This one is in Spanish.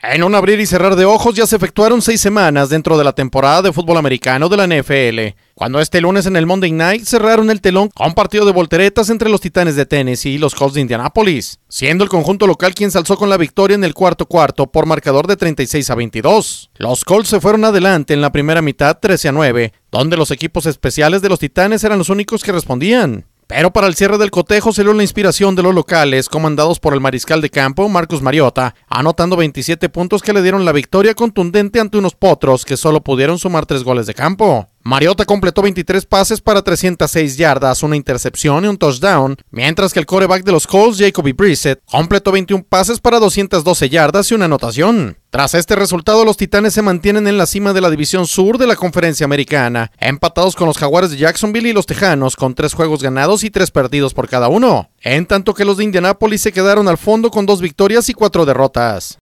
En un abrir y cerrar de ojos ya se efectuaron seis semanas dentro de la temporada de fútbol americano de la NFL, cuando este lunes en el Monday Night cerraron el telón con un partido de volteretas entre los Titanes de Tennessee y los Colts de Indianápolis, siendo el conjunto local quien salzó con la victoria en el cuarto cuarto por marcador de 36 a 22. Los Colts se fueron adelante en la primera mitad 13 a 9, donde los equipos especiales de los Titanes eran los únicos que respondían. Pero para el cierre del cotejo salió la inspiración de los locales, comandados por el mariscal de campo Marcos Mariota, anotando 27 puntos que le dieron la victoria contundente ante unos potros que solo pudieron sumar tres goles de campo. Mariota completó 23 pases para 306 yardas, una intercepción y un touchdown, mientras que el coreback de los Colts, Jacoby Brissett, completó 21 pases para 212 yardas y una anotación. Tras este resultado, los Titanes se mantienen en la cima de la División Sur de la Conferencia Americana, empatados con los Jaguares de Jacksonville y los Tejanos, con tres juegos ganados y tres perdidos por cada uno, en tanto que los de Indianápolis se quedaron al fondo con dos victorias y cuatro derrotas.